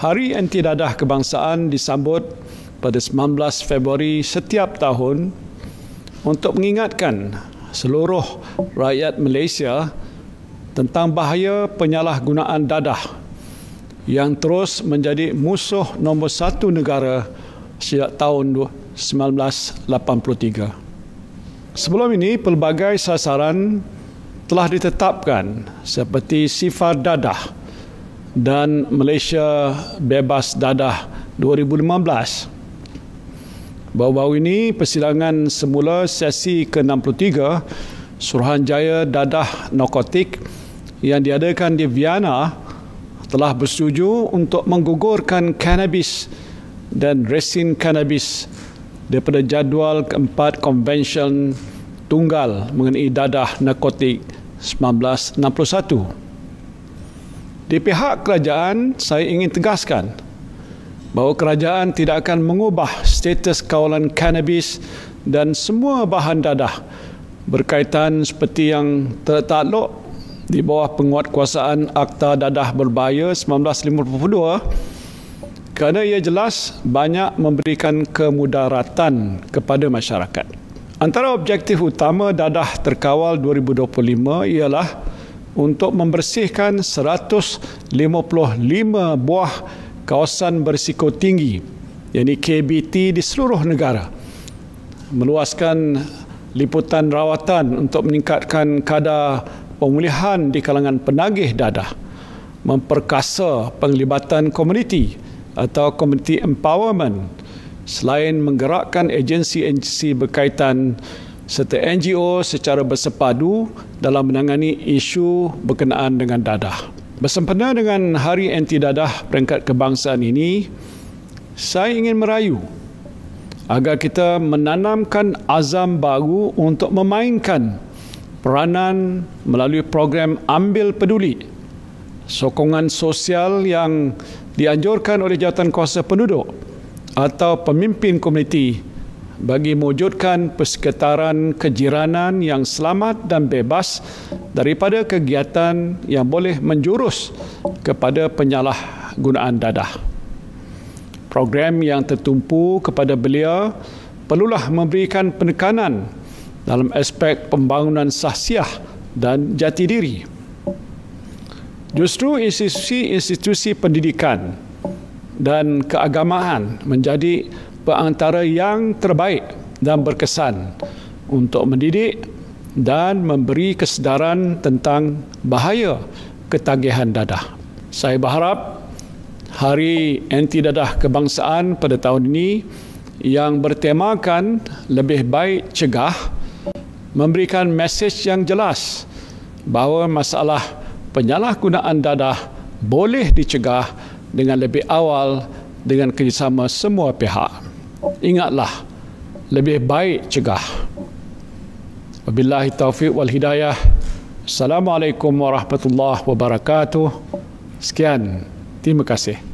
Hari Anti Dadah Kebangsaan disambut pada 19 Februari setiap tahun untuk mengingatkan seluruh rakyat Malaysia tentang bahaya penyalahgunaan dadah yang terus menjadi musuh nombor satu negara sejak tahun 1983. Sebelum ini, pelbagai sasaran telah ditetapkan seperti sifar dadah, dan Malaysia Bebas Dadah 2015. Bau-bau ini persidangan semula sesi ke-63 Suruhanjaya Dadah Narkotik yang diadakan di Vienna telah bersetuju untuk menggugurkan kanabis dan resin kanabis daripada jadual keempat konvensyen tunggal mengenai dadah narkotik 1961. Di pihak kerajaan, saya ingin tegaskan bahawa kerajaan tidak akan mengubah status kawalan kanabis dan semua bahan dadah berkaitan seperti yang tertakluk di bawah penguatkuasaan Akta Dadah Berbahaya 1952 kerana ia jelas banyak memberikan kemudaratan kepada masyarakat. Antara objektif utama Dadah Terkawal 2025 ialah untuk membersihkan 155 buah kawasan berisiko tinggi yakni KBT di seluruh negara meluaskan liputan rawatan untuk meningkatkan kadar pemulihan di kalangan penagih dadah memperkasa penglibatan komuniti atau community empowerment selain menggerakkan agensi-agensi berkaitan serta NGO secara bersepadu dalam menangani isu berkenaan dengan dadah. Bersempena dengan Hari Anti Dadah peringkat kebangsaan ini, saya ingin merayu agar kita menanamkan azam baru untuk memainkan peranan melalui program Ambil Peduli. Sokongan sosial yang dianjurkan oleh jawatan kuasa penduduk atau pemimpin komuniti bagi mewujudkan persekitaran kejiranan yang selamat dan bebas daripada kegiatan yang boleh menjurus kepada penyalahgunaan dadah. Program yang tertumpu kepada belia perlulah memberikan penekanan dalam aspek pembangunan sahsiah dan jati diri. Justru institusi-institusi pendidikan dan keagamaan menjadi antara yang terbaik dan berkesan untuk mendidik dan memberi kesedaran tentang bahaya ketagihan dadah. Saya berharap Hari Anti Dadah Kebangsaan pada tahun ini yang bertemakan lebih baik cegah memberikan mesej yang jelas bahawa masalah penyalahgunaan dadah boleh dicegah dengan lebih awal dengan kerjasama semua pihak ingatlah lebih baik cegah wabillahi taufiq wal hidayah assalamualaikum warahmatullahi wabarakatuh sekian terima kasih